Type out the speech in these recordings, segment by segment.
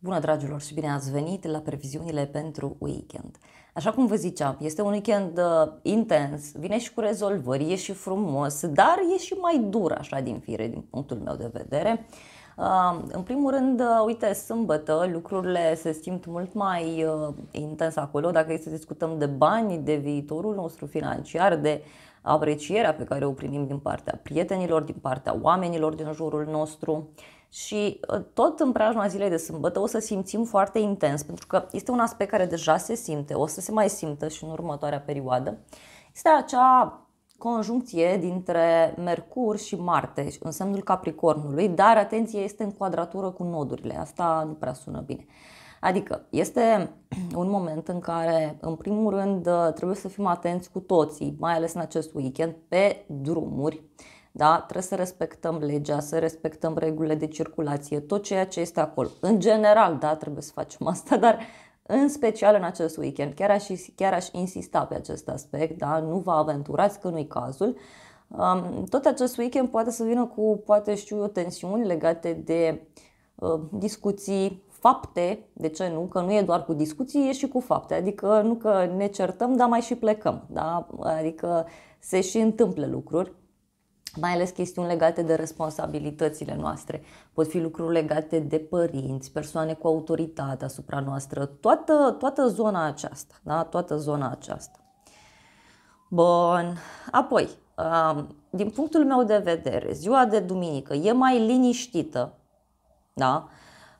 Bună dragilor și bine ați venit la previziunile pentru weekend. Așa cum vă ziceam, este un weekend uh, intens, vine și cu rezolvări, e și frumos, dar e și mai dur așa din fire din punctul meu de vedere. Uh, în primul rând, uh, uite, sâmbătă lucrurile se simt mult mai uh, intens acolo. Dacă este să discutăm de bani, de viitorul nostru financiar, de aprecierea pe care o primim din partea prietenilor, din partea oamenilor din jurul nostru, și ă, tot în preajma zilei de sâmbătă o să simțim foarte intens, pentru că este un aspect care deja se simte, o să se mai simtă și în următoarea perioadă. Este acea conjuncție dintre Mercur și Marte, în semnul Capricornului, dar atenție, este în quadratură cu nodurile. Asta nu prea sună bine. Adică este un moment în care, în primul rând, ă, trebuie să fim atenți cu toții, mai ales în acest weekend, pe drumuri da? Trebuie să respectăm legea, să respectăm regulile de circulație, tot ceea ce este acolo. În general, da, trebuie să facem asta, dar în special în acest weekend. Chiar aș, chiar aș insista pe acest aspect, da? nu vă aventurați că nu-i cazul. Um, tot acest weekend poate să vină cu, poate știu eu, tensiuni legate de uh, discuții, fapte, de ce nu, că nu e doar cu discuții, e și cu fapte, adică nu că ne certăm, dar mai și plecăm, da? adică se și întâmplă lucruri mai ales chestiuni legate de responsabilitățile noastre. Pot fi lucruri legate de părinți, persoane cu autoritate asupra noastră, toată, toată zona aceasta. Da? Toată zona aceasta. Bun. Apoi, din punctul meu de vedere, ziua de duminică e mai liniștită. Da?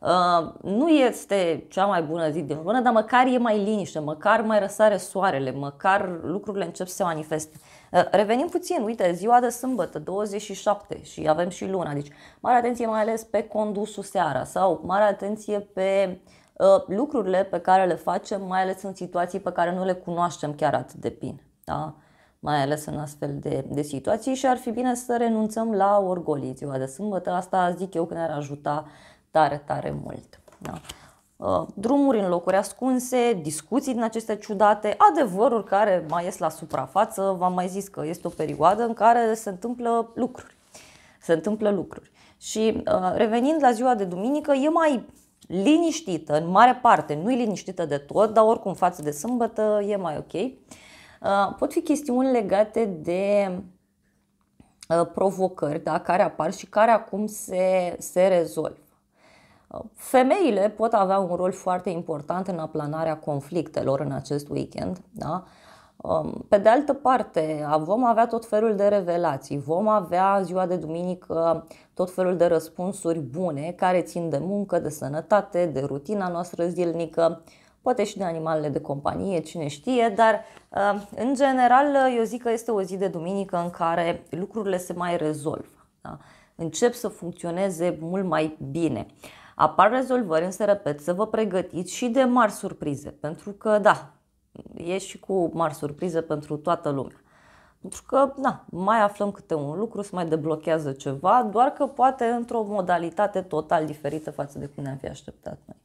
Uh, nu este cea mai bună zi din lună, dar măcar e mai liniște, măcar mai răsare soarele, măcar lucrurile încep să se manifeste. Uh, revenim puțin, uite, ziua de sâmbătă, 27 și avem și luna, deci mare atenție mai ales pe condusul seara sau mare atenție pe uh, lucrurile pe care le facem, mai ales în situații pe care nu le cunoaștem chiar atât de bine. Da? mai ales în astfel de, de situații și ar fi bine să renunțăm la orgolii ziua de sâmbătă. Asta zic eu că ne-ar ajuta uh, tare, tare mult. Da? Uh, drumuri în locuri ascunse, discuții din aceste ciudate, adevăruri care mai ies la suprafață, v-am mai zis că este o perioadă în care se întâmplă lucruri. Se întâmplă lucruri. Și uh, revenind la ziua de duminică, e mai liniștită, în mare parte, nu e liniștită de tot, dar oricum față de sâmbătă e mai ok. Uh, pot fi chestiuni legate de provocări da, care apar și care acum se, se rezolvă. Femeile pot avea un rol foarte important în aplanarea conflictelor în acest weekend. Da? Um, pe de altă parte, vom avea tot felul de revelații, vom avea ziua de duminică tot felul de răspunsuri bune care țin de muncă, de sănătate, de rutina noastră zilnică, poate și de animalele de companie, cine știe, dar uh, în general eu zic că este o zi de duminică în care lucrurile se mai rezolvă, da? încep să funcționeze mult mai bine. Apar rezolvări, însă repet, să vă pregătiți și de mari surprize, pentru că da, e și cu mari surprize pentru toată lumea. Pentru că, da, mai aflăm câte un lucru, se mai deblochează ceva, doar că poate într-o modalitate total diferită față de cum ne-am fi așteptat noi.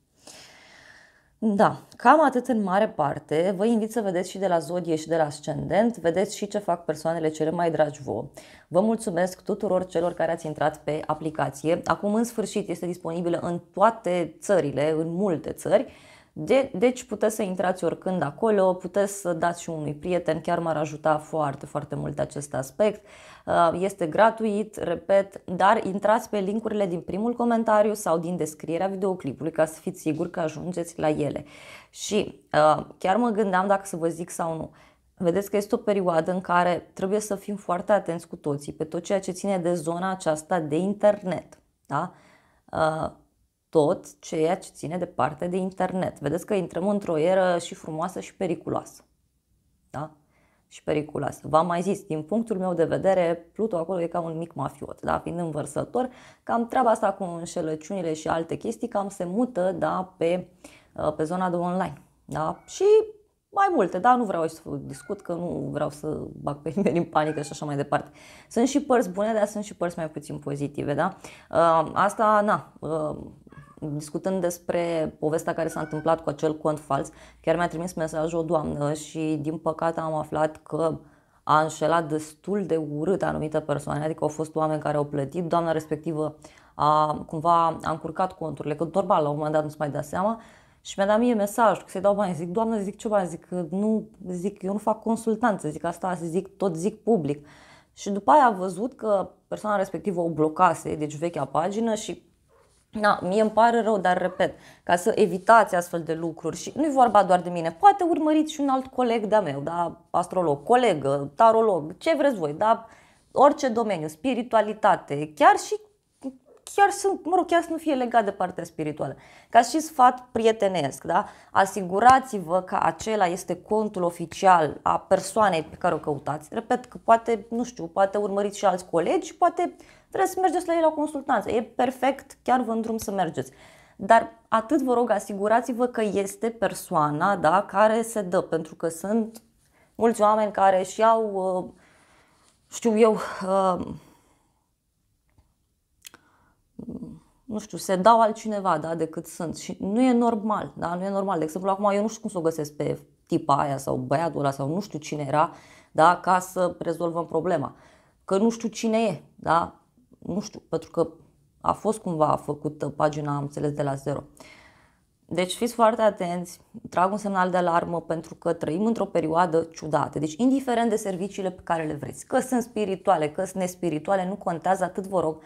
Da, cam atât în mare parte. Vă invit să vedeți și de la zodie și de la ascendent, vedeți și ce fac persoanele cele mai dragi vouă. Vă mulțumesc tuturor celor care ați intrat pe aplicație. Acum, în sfârșit, este disponibilă în toate țările, în multe țări. De, deci puteți să intrați oricând acolo, puteți să dați și unui prieten, chiar m-ar ajuta foarte, foarte mult acest aspect. Uh, este gratuit, repet, dar intrați pe linkurile din primul comentariu sau din descrierea videoclipului ca să fiți siguri că ajungeți la ele. Și uh, chiar mă gândeam dacă să vă zic sau nu. Vedeți că este o perioadă în care trebuie să fim foarte atenți cu toții pe tot ceea ce ține de zona aceasta de internet. Da? Uh, tot ceea ce ține de parte de internet. Vedeți că intrăm într-o eră și frumoasă și periculoasă. Da? și periculoasă. V-am mai zis, din punctul meu de vedere, Pluto acolo e ca un mic mafiot, da? fiind învărsător, cam treaba asta cu înșelăciunile și alte chestii cam se mută da, pe, uh, pe zona de online. Da? Și mai multe, da, nu vreau să discut că nu vreau să bag pe nimeni în panică și așa mai departe. Sunt și părți bune, dar sunt și părți mai puțin pozitive, da? Uh, asta, na, uh, discutând despre povestea care s-a întâmplat cu acel cont fals, chiar mi-a trimis mesaj o doamnă și din păcate am aflat că a înșelat destul de urât anumite persoane, adică au fost oameni care au plătit, doamna respectivă a, cumva a încurcat conturile, că normal la un moment dat nu-ți mai dea seama și mi-a dat mie mesaj că să-i dau bani, zic, doamnă, zic ce bani, zic, nu, zic, eu nu fac consultanță, zic asta, zic, tot zic public. Și după aia a văzut că persoana respectivă o blocase, deci vechea pagină și da, mie îmi pare rău, dar repet, ca să evitați astfel de lucruri și nu e vorba doar de mine, poate urmăriți și un alt coleg de-a meu, da, astrolog, colegă, tarolog, ce vreți voi, da, orice domeniu, spiritualitate, chiar și chiar sunt, mă rog, chiar să nu fie legat de partea spirituală. Ca și sfat prietenesc, da? asigurați-vă că acela este contul oficial a persoanei pe care o căutați. Repet că poate, nu știu, poate urmăriți și alți colegi, poate trebuie să mergeți la ei la consultanță. E perfect, chiar vă drum să mergeți. Dar atât vă rog, asigurați-vă că este persoana da, care se dă, pentru că sunt mulți oameni care și au, uh, știu eu, uh, nu știu, se dau altcineva da, decât sunt și nu e normal, da? nu e normal. De exemplu, acum eu nu știu cum să o găsesc pe tipa aia sau băiatul ăla sau nu știu cine era, da, ca să rezolvăm problema. Că nu știu cine e, da? Nu știu, pentru că a fost cumva făcută pagina, am înțeles, de la zero. Deci fiți foarte atenți, trag un semnal de alarmă pentru că trăim într-o perioadă ciudată. Deci indiferent de serviciile pe care le vreți, că sunt spirituale, că sunt nespirituale, nu contează, atât vă rog,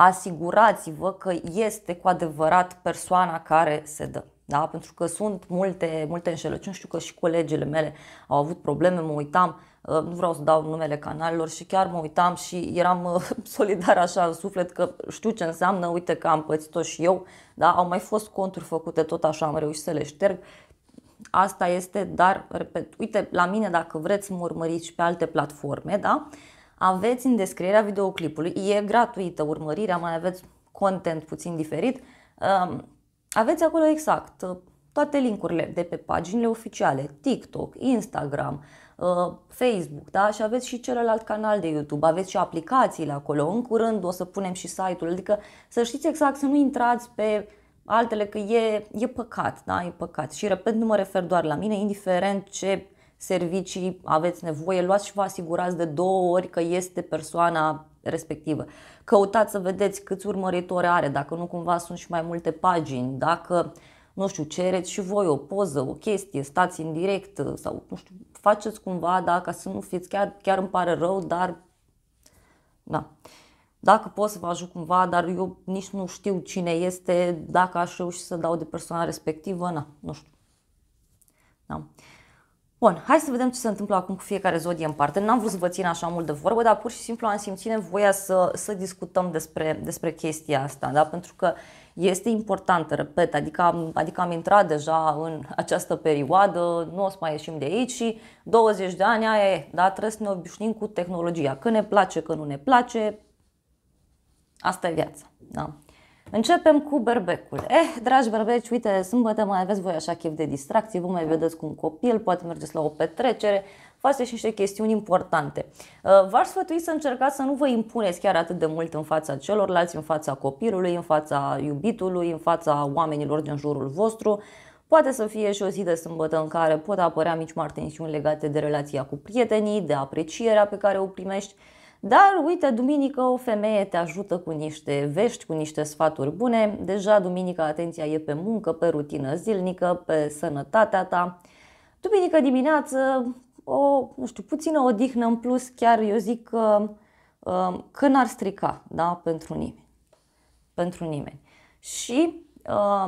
asigurați-vă că este cu adevărat persoana care se dă. Da? Pentru că sunt multe, multe înșelăciuni, știu că și colegele mele au avut probleme, mă uitam, ă, nu vreau să dau numele canalelor și chiar mă uitam și eram ă, solidar așa în suflet că știu ce înseamnă, uite că am pățit-o și eu, da? au mai fost conturi făcute, tot așa am reușit să le șterg. Asta este, dar, repet, uite, la mine dacă vreți mă urmăriți și pe alte platforme, da? aveți în descrierea videoclipului, e gratuită urmărirea, mai aveți content puțin diferit, um, aveți acolo exact uh, toate linkurile de pe paginile oficiale, TikTok, Instagram, uh, Facebook, da? Și aveți și celălalt canal de YouTube, aveți și aplicațiile acolo. În curând o să punem și site-ul, adică să știți exact să nu intrați pe altele că e, e păcat, da? E păcat. Și repet, nu mă refer doar la mine, indiferent ce servicii aveți nevoie, luați și vă asigurați de două ori că este persoana respectivă. Căutați să vedeți câți urmăritori are, dacă nu cumva sunt și mai multe pagini, dacă nu știu, cereți și voi o poză, o chestie, stați în direct sau nu știu, faceți cumva, da, ca să nu fiți chiar, chiar îmi pare rău, dar da. Dacă pot să vă ajut cumva, dar eu nici nu știu cine este, dacă aș reuși să dau de persoana respectivă, na, nu știu. Da. Bun, hai să vedem ce se întâmplă acum cu fiecare zodie în parte. N-am vrut să vă țin așa mult de vorbă, dar pur și simplu am simțit nevoia să, să discutăm despre, despre chestia asta, da? pentru că este importantă, repet, adică am, adică am intrat deja în această perioadă, nu o să mai ieșim de aici și 20 de ani aia e, da? trebuie să ne obișnim cu tehnologia, că ne place, că nu ne place, asta e viața. Da? Începem cu berbecul. Eh, dragi berbeci, uite, sâmbătă mai aveți voi așa chef de distracții, vă mai vedeți cu un copil, poate mergeți la o petrecere, faceți niște chestiuni importante. Uh, v-aș sfătui să încercați să nu vă impuneți chiar atât de mult în fața celorlalți, în fața copilului, în fața iubitului, în fața oamenilor din jurul vostru. Poate să fie și o zi de sâmbătă în care pot apărea mici mari tensiuni legate de relația cu prietenii, de aprecierea pe care o primești, dar uite, duminică o femeie te ajută cu niște vești, cu niște sfaturi bune. Deja duminica atenția e pe muncă, pe rutină zilnică, pe sănătatea ta. Duminică dimineață, o, nu știu, puțină odihnă în plus, chiar eu zic că, um, că n-ar strica da? pentru nimeni. Pentru nimeni. Și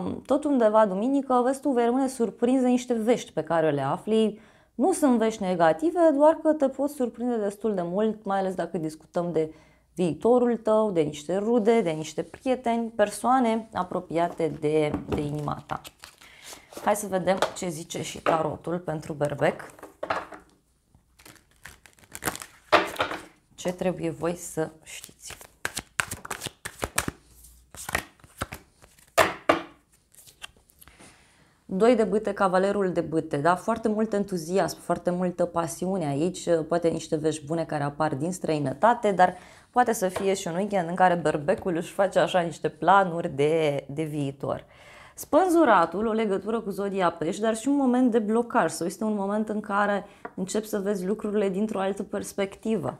um, tot undeva duminică, vezi tu, vei rămâne surprins de niște vești pe care le afli, nu sunt vești negative, doar că te poți surprinde destul de mult, mai ales dacă discutăm de viitorul tău, de niște rude, de niște prieteni, persoane apropiate de, de inima ta. Hai să vedem ce zice și tarotul pentru berbec. Ce trebuie voi să știți. Doi de bâte, cavalerul de bâte, da? foarte mult entuziasm, foarte multă pasiune aici, uh, poate niște vești bune care apar din străinătate, dar poate să fie și un weekend în care berbecul își face așa niște planuri de, de viitor. Spânzuratul, o legătură cu zodia pești, dar și un moment de blocaj sau este un moment în care începi să vezi lucrurile dintr-o altă perspectivă.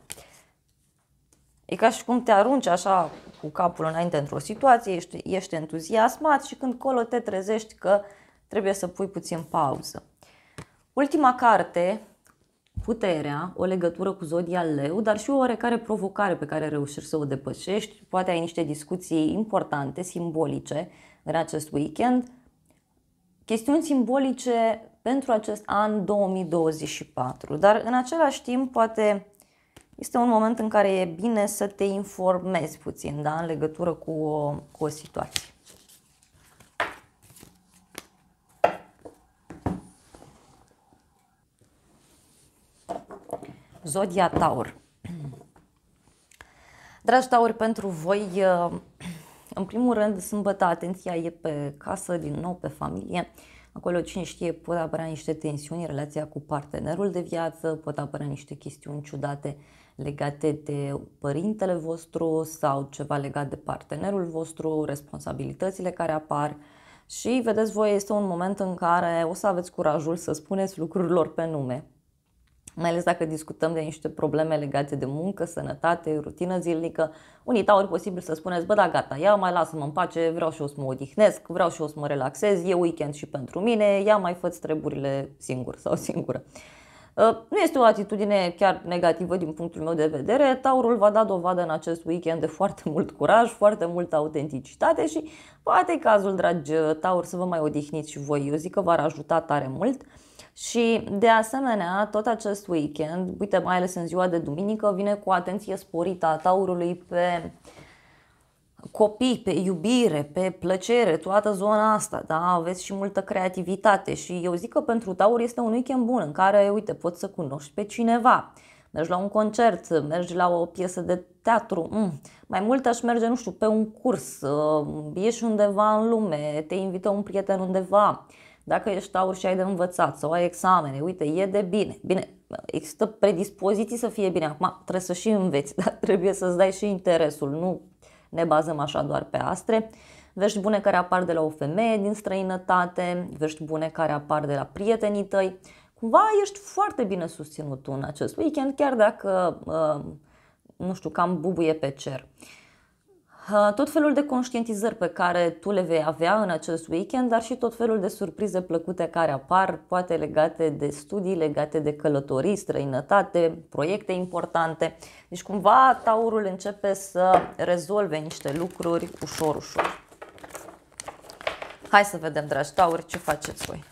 E ca și cum te arunci așa cu capul înainte într-o situație, ești, ești entuziasmat și când colo te trezești că uh, trebuie să pui puțin pauză. Ultima carte, Puterea, o legătură cu zodia leu, dar și o oarecare provocare pe care reușești să o depășești. Poate ai niște discuții importante, simbolice, în acest weekend. Chestiuni simbolice pentru acest an 2024, dar în același timp poate este un moment în care e bine să te informezi puțin da? în legătură cu o, cu o situație. Zodia Taur. Dragi Tauri, pentru voi, uh, în primul rând, sâmbătă, atenția e pe casă, din nou pe familie. Acolo, cine știe, pot apărea niște tensiuni în relația cu partenerul de viață, pot apărea niște chestiuni ciudate legate de părintele vostru sau ceva legat de partenerul vostru, responsabilitățile care apar. Și, vedeți voi, este un moment în care o să aveți curajul să spuneți lucrurilor pe nume mai ales dacă discutăm de niște probleme legate de muncă, sănătate, rutină zilnică, unii ori posibil să spuneți, bă da, gata, ia mai lasă-mă în pace, vreau și eu să mă odihnesc, vreau și eu să mă relaxez, e weekend și pentru mine, ia mai fă treburile singur sau singură. Uh, nu este o atitudine chiar negativă din punctul meu de vedere. Taurul va da dovadă în acest weekend de foarte mult curaj, foarte multă autenticitate și poate cazul, dragi uh, Taur, să vă mai odihniți și voi. Eu zic că v-ar ajuta tare mult. Și de asemenea, tot acest weekend, uite, mai ales în ziua de duminică, vine cu atenție sporită a taurului pe copii, pe iubire, pe plăcere, toată zona asta, da? aveți și multă creativitate și eu zic că pentru Taur este un weekend bun în care, uite, poți să cunoști pe cineva, mergi la un concert, mergi la o piesă de teatru, mm. mai mult aș merge, nu știu, pe un curs, uh, ieși undeva în lume, te invită un prieten undeva, dacă ești taur și ai de învățat sau ai examene, uite, e de bine. Bine, există predispoziții să fie bine. Acum trebuie să și înveți, dar trebuie să-ți dai și interesul. Nu ne bazăm așa doar pe astre. Vești bune care apar de la o femeie din străinătate, vești bune care apar de la prietenii tăi. Cumva ești foarte bine susținut în acest weekend, chiar dacă, uh, nu știu, cam bubuie pe cer tot felul de conștientizări pe care tu le vei avea în acest weekend, dar și tot felul de surprize plăcute care apar, poate legate de studii, legate de călătorii, străinătate, proiecte importante. Deci cumva taurul începe să rezolve niște lucruri ușor, ușor. Hai să vedem, dragi tauri, ce faceți voi.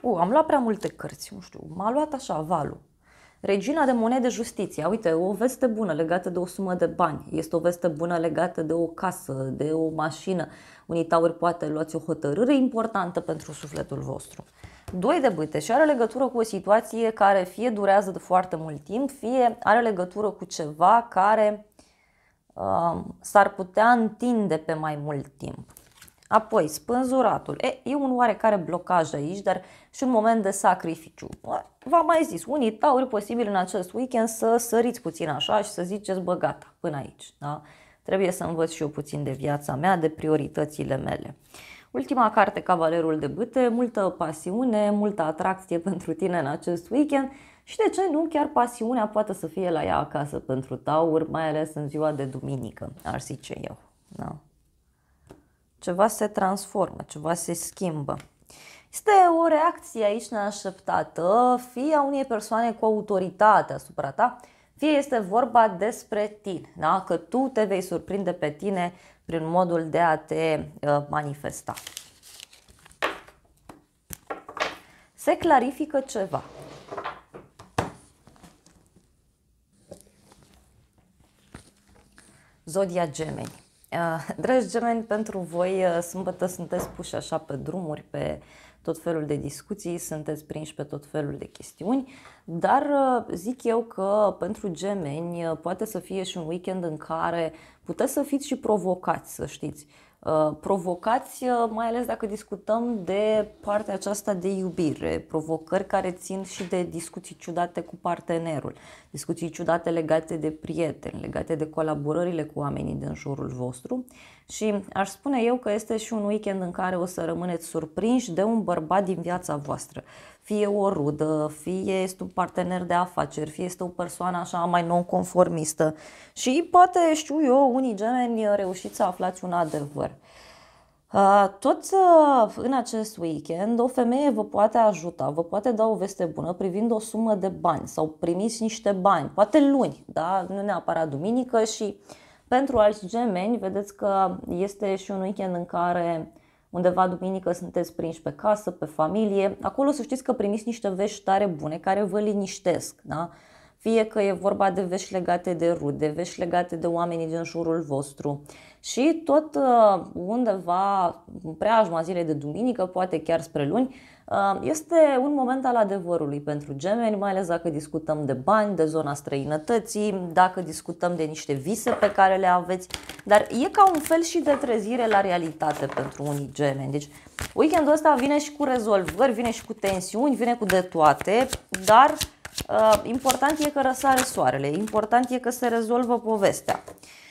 U, am luat prea multe cărți, nu știu, m-a luat așa valul. Regina de monede justiție, uite, o veste bună legată de o sumă de bani, este o veste bună legată de o casă, de o mașină. Unii tauri poate luați o hotărâre importantă pentru sufletul vostru. Doi de bâte și are legătură cu o situație care fie durează de foarte mult timp, fie are legătură cu ceva care uh, s-ar putea întinde pe mai mult timp. Apoi, spânzuratul. E, e un oarecare blocaj aici, dar și un moment de sacrificiu. V-am mai zis, unii tauri posibil în acest weekend să săriți puțin așa și să ziceți, bă, gata, până aici. Da? Trebuie să învăț și eu puțin de viața mea, de prioritățile mele. Ultima carte, Cavalerul de Bâte, multă pasiune, multă atracție pentru tine în acest weekend și de ce nu, chiar pasiunea poate să fie la ea acasă pentru tauri, mai ales în ziua de duminică, ar zice eu. Da. Ceva se transformă, ceva se schimbă. Este o reacție aici neașteptată, fie a unei persoane cu autoritate asupra ta, fie este vorba despre tine, da? că tu te vei surprinde pe tine prin modul de a te uh, manifesta. Se clarifică ceva. Zodia Gemeni. Eh, dragi gemeni, pentru voi eh, sâmbătă sunteți puși așa pe drumuri, pe tot felul de discuții, sunteți prinși pe tot felul de chestiuni, dar eh, zic eu că pentru gemeni poate să fie și un weekend în care puteți să fiți și provocați, să știți. Uh, provocați, uh, mai ales dacă discutăm de partea aceasta de iubire, provocări care țin și de discuții ciudate cu partenerul, discuții ciudate legate de prieteni, legate de colaborările cu oamenii din jurul vostru și aș spune eu că este și un weekend în care o să rămâneți surprinși de un bărbat din viața voastră. Fie o rudă, fie este un partener de afaceri, fie este o persoană așa mai nonconformistă și poate știu eu, unii gemeni reușiți să aflați un adevăr. Tot în acest weekend, o femeie vă poate ajuta, vă poate da o veste bună privind o sumă de bani sau primiți niște bani, poate luni, da? nu neapărat duminică și uh, pentru alți gemeni, vedeți că este și un weekend în care undeva duminică sunteți prinși pe casă, pe familie. Acolo să știți că primiți niște vești tare bune care vă liniștesc. Da? fie că e vorba de vești legate de rude, vești legate de oamenii din jurul vostru. Și tot uh, undeva, în preajma zilei de duminică, poate chiar spre luni, uh, este un moment al adevărului pentru gemeni, mai ales dacă discutăm de bani, de zona străinătății, dacă discutăm de niște vise pe care le aveți, dar e ca un fel și de trezire la realitate pentru unii gemeni. Deci weekendul ăsta vine și cu rezolvări, vine și cu tensiuni, vine cu de toate, dar Uh, important e că răsare soarele, important e că se rezolvă povestea.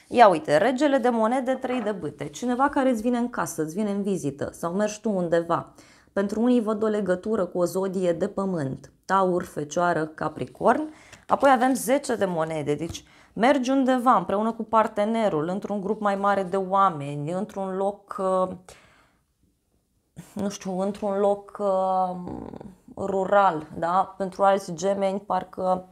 Ia uite, regele de monede, trei de bâte, cineva care îți vine în casă, îți vine în vizită sau mergi tu undeva. Pentru unii văd o legătură cu o zodie de pământ, taur, fecioară, capricorn. Apoi avem 10 de monede, deci mergi undeva împreună cu partenerul, într-un grup mai mare de oameni, într-un loc, uh, nu știu, într-un loc uh, rural, da? pentru alți gemeni parcă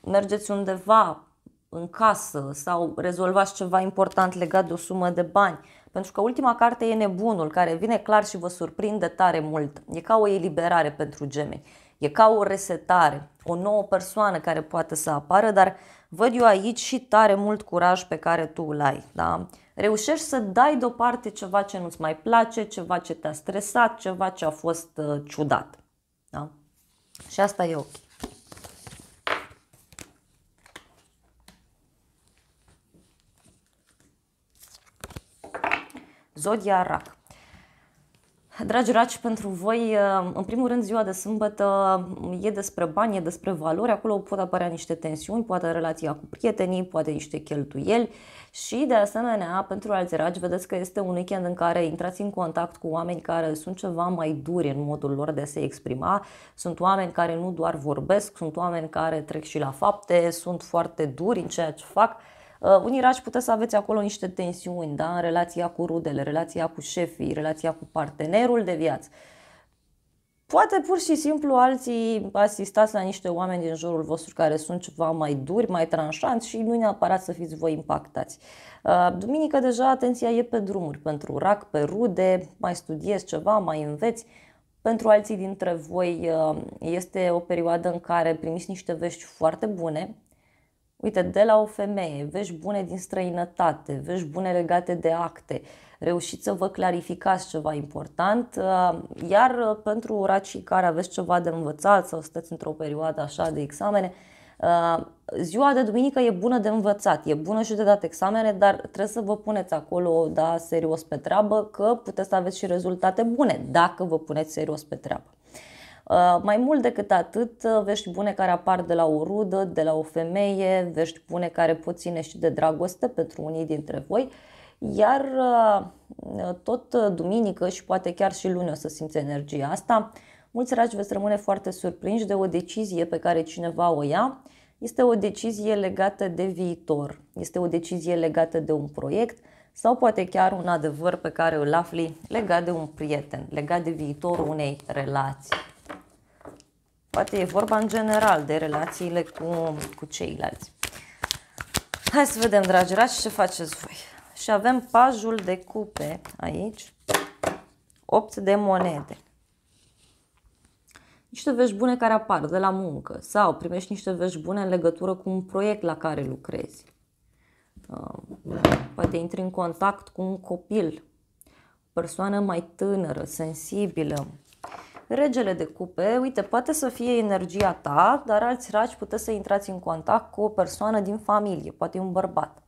mergeți undeva în casă sau rezolvați ceva important legat de o sumă de bani. Pentru că ultima carte e nebunul, care vine clar și vă surprinde tare mult. E ca o eliberare pentru gemeni, e ca o resetare, o nouă persoană care poate să apară, dar văd eu aici și tare mult curaj pe care tu îl ai. Da? Reușești să dai deoparte ceva ce nu-ți mai place, ceva ce te-a stresat, ceva ce a fost uh, ciudat. Да. Сейчас до елки. рак. Dragi raci, pentru voi, uh, în primul rând, ziua de sâmbătă mm, e despre bani, e despre valori, acolo pot apărea niște tensiuni, poate relația cu prietenii, poate niște cheltuieli și, de asemenea, pentru alți raci, vedeți că este un weekend în care intrați în contact cu oameni care sunt ceva mai duri în modul lor de a se exprima, sunt oameni care nu doar vorbesc, sunt oameni care trec și la fapte, sunt foarte duri în ceea ce fac, Uh, unii raci puteți să aveți acolo niște tensiuni da? în relația cu rudele, relația cu șefii, relația cu partenerul de viață. Poate pur și simplu alții asistați la niște oameni din jurul vostru care sunt ceva mai duri, mai tranșanți și nu neapărat să fiți voi impactați. Uh, duminică deja atenția e pe drumuri, pentru rac, pe rude, mai studiezi ceva, mai înveți. Pentru alții dintre voi uh, este o perioadă în care primiți niște vești foarte bune, Uite, de la o femeie, vești bune din străinătate, vești bune legate de acte, reușiți să vă clarificați ceva important, uh, iar uh, pentru racii care aveți ceva de învățat sau stăți într-o perioadă așa de examene, uh, ziua de duminică e bună de învățat, e bună și de dat examene, dar trebuie să vă puneți acolo, da, serios pe treabă, că puteți să aveți și rezultate bune dacă vă puneți serios pe treabă. Uh, mai mult decât atât, uh, vești bune care apar de la o rudă, de la o femeie, vești bune care pot ține și de dragoste pentru unii dintre voi. Iar uh, tot duminică și poate chiar și luni o să simți energia asta. Mulți dragi veți rămâne foarte surprinși de o decizie pe care cineva o ia. Este o decizie legată de viitor, este o decizie legată de un proiect sau poate chiar un adevăr pe care îl afli legat de un prieten, legat de viitorul unei relații poate e vorba în general de relațiile cu, cu ceilalți. Hai să vedem, dragi rați, ce faceți voi. Și avem pajul de cupe aici, 8 de monede. Niște vești bune care apar de la muncă sau primești niște vești bune în legătură cu un proiect la care lucrezi. Um, poate intri în contact cu un copil, o persoană mai tânără, sensibilă, Regele de cupe, uite, poate să fie energia ta, dar alți raci puteți să intrați în contact cu o persoană din familie, poate un bărbat.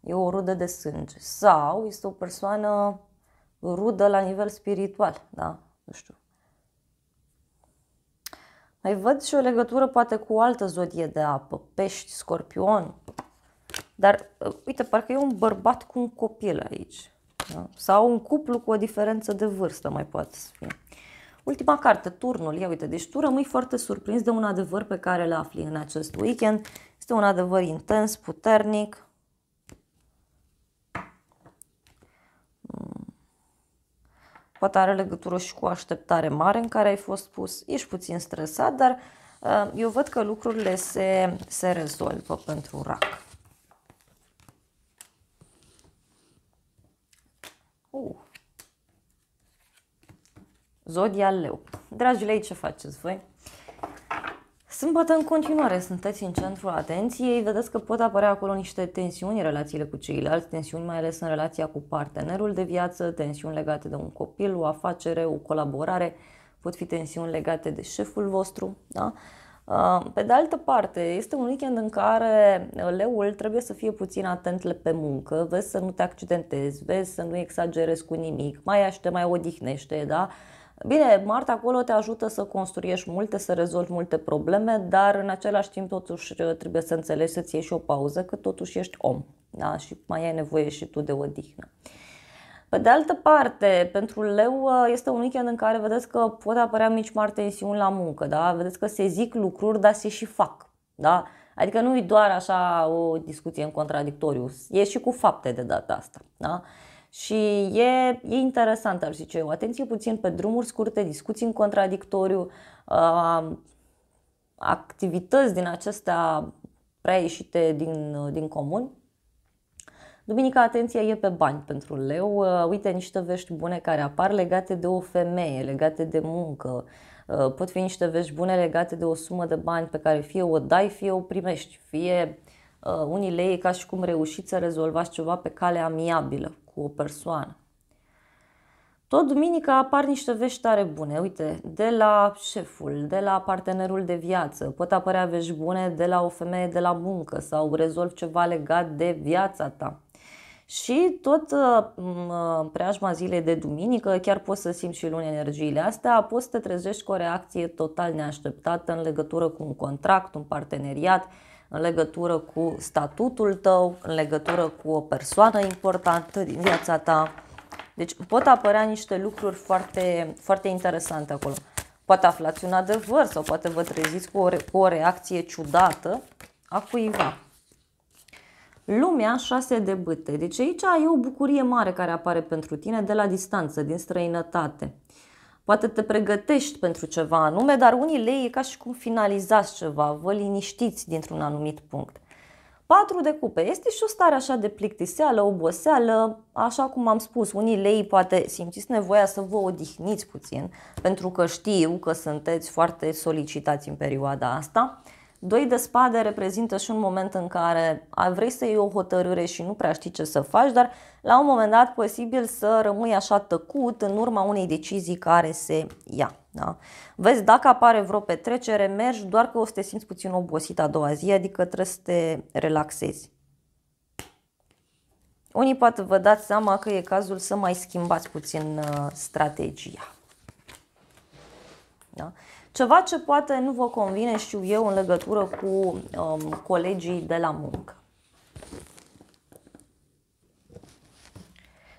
E o rudă de sânge. Sau este o persoană rudă la nivel spiritual, da? Nu știu. Mai văd și o legătură poate cu o altă zodie de apă, pești, scorpion. Dar, uite, parcă e un bărbat cu un copil aici. Da? Sau un cuplu cu o diferență de vârstă mai poate să fie. Ultima carte, Turnul, ia uite, deci tu rămâi foarte surprins de un adevăr pe care îl afli în acest weekend. Este un adevăr intens, puternic. Hmm. Poate are legătură și cu o așteptare mare în care ai fost pus. Ești puțin stresat, dar uh, eu văd că lucrurile se, se rezolvă pentru rac. Zodia Leu. Dragi lei, ce faceți voi? Sâmbătă în continuare sunteți în centrul atenției, vedeți că pot apărea acolo niște tensiuni în relațiile cu ceilalți, tensiuni mai ales în relația cu partenerul de viață, tensiuni legate de un copil, o afacere, o colaborare, pot fi tensiuni legate de șeful vostru. Da? Pe de altă parte, este un weekend în care leul trebuie să fie puțin atent pe muncă, vezi să nu te accidentezi, vezi să nu exagerezi cu nimic, mai aște, mai odihnește, da? Bine, Marta acolo te ajută să construiești multe, să rezolvi multe probleme, dar în același timp totuși trebuie să înțelegi să-ți iei și o pauză, că totuși ești om da? și mai ai nevoie și tu de odihnă. Pe de altă parte, pentru leu este un weekend în care vedeți că pot apărea mici mari tensiuni la muncă, da? vedeți că se zic lucruri, dar se și fac. Da? Adică nu e doar așa o discuție în contradictoriu, e și cu fapte de data asta. Da? Uh, și e, e interesant, ar zice eu. Atenție puțin pe drumuri scurte, discuții în contradictoriu, uh, activități din acestea prea ieșite din, uh, din comun. Duminica, atenția e pe bani pentru leu. Uh, uite niște vești bune care apar legate de o femeie, legate de muncă. Pot fi niște vești bune legate de o sumă de bani pe care fie o dai, fie o primești. Fie unii lei ca și cum reușiți să rezolvați ceva pe cale amiabilă cu o persoană. Tot duminică apar niște vești tare bune, uite, de la șeful, de la partenerul de viață, pot apărea vești bune de la o femeie de la muncă sau rezolv ceva legat de viața ta. Și tot uh, în uh, preajma zilei de duminică, chiar poți să simți și luni energiile astea, poți să te trezești cu o reacție total neașteptată în legătură cu un contract, un parteneriat, în legătură cu statutul tău, în legătură cu o persoană importantă din viața ta. Deci pot apărea niște lucruri foarte, foarte interesante acolo. Poate aflați un adevăr sau poate vă treziți cu o, re- cu o reacție ciudată a cuiva. Lumea 6 de bâte. Deci aici e o bucurie mare care apare pentru tine de la distanță, din străinătate. Poate te pregătești pentru ceva anume, dar unii lei e ca și cum finalizați ceva, vă liniștiți dintr-un anumit punct. 4 de cupe. Este și o stare așa de plictiseală, oboseală, așa cum am spus, unii lei poate simțiți nevoia să vă odihniți puțin, pentru că știu că sunteți foarte solicitați în perioada asta. Doi de spade reprezintă și un moment în care vrei să iei o hotărâre și nu prea știi ce să faci, dar la un moment dat posibil să rămâi așa tăcut în urma unei decizii care se ia. Da? Vezi, dacă apare vreo petrecere, mergi doar că o să te simți puțin obosit a doua zi, adică trebuie să te relaxezi. Unii poate vă dați seama că e cazul să mai schimbați puțin uh, strategia. Da? Ceva ce poate nu vă convine, știu eu, în legătură cu um, colegii de la muncă.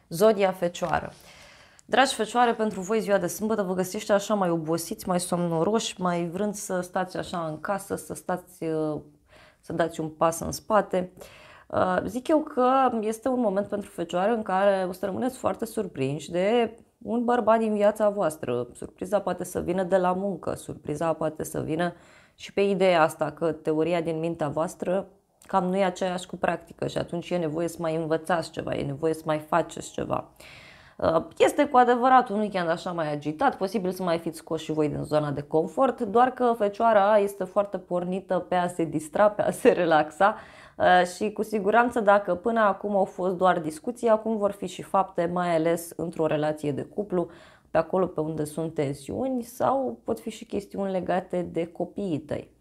Zodia Fecioară. Dragi fecioare, pentru voi ziua de sâmbătă vă găsește așa mai obosiți, mai somnoroși, mai vrând să stați așa în casă, să stați, uh, să dați un pas în spate. Uh, zic eu că este un moment pentru fecioare în care o să rămâneți foarte surprinși de un bărbat din viața voastră. Surpriza poate să vină de la muncă, surpriza poate să vină și pe ideea asta că teoria din mintea voastră cam nu e aceeași cu practică și atunci e nevoie să mai învățați ceva, e nevoie să mai faceți ceva. Uh, este cu adevărat un weekend așa mai agitat, posibil să mai fiți scoși și voi din zona de confort, doar că fecioara este foarte pornită pe a se distra, pe a se relaxa, Uh, și cu siguranță dacă până acum au fost doar discuții, acum vor fi și fapte, mai ales într-o relație de cuplu, pe acolo pe unde sunt tensiuni sau pot fi și chestiuni legate de copiii tăi.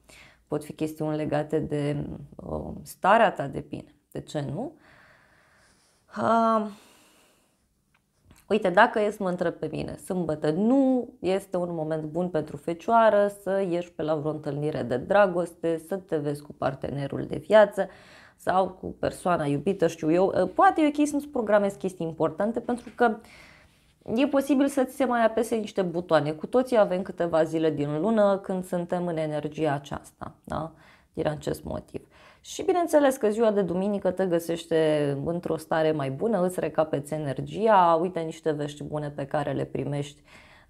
Pot fi chestiuni legate de uh, starea ta de bine. De ce nu? Uh, uite, dacă ești mă întreb pe mine, sâmbătă nu este un moment bun pentru fecioară să ieși pe la vreo întâlnire de dragoste, să te vezi cu partenerul de viață sau cu persoana iubită, știu eu. Ă, poate e ok să nu-ți programezi chestii importante pentru că E posibil să ți se mai apese niște butoane. Cu toții avem câteva zile din lună când suntem în energia aceasta, da? din acest motiv. Și bineînțeles că ziua de duminică te găsește într-o stare mai bună, îți recapeți energia, uite niște vești bune pe care le primești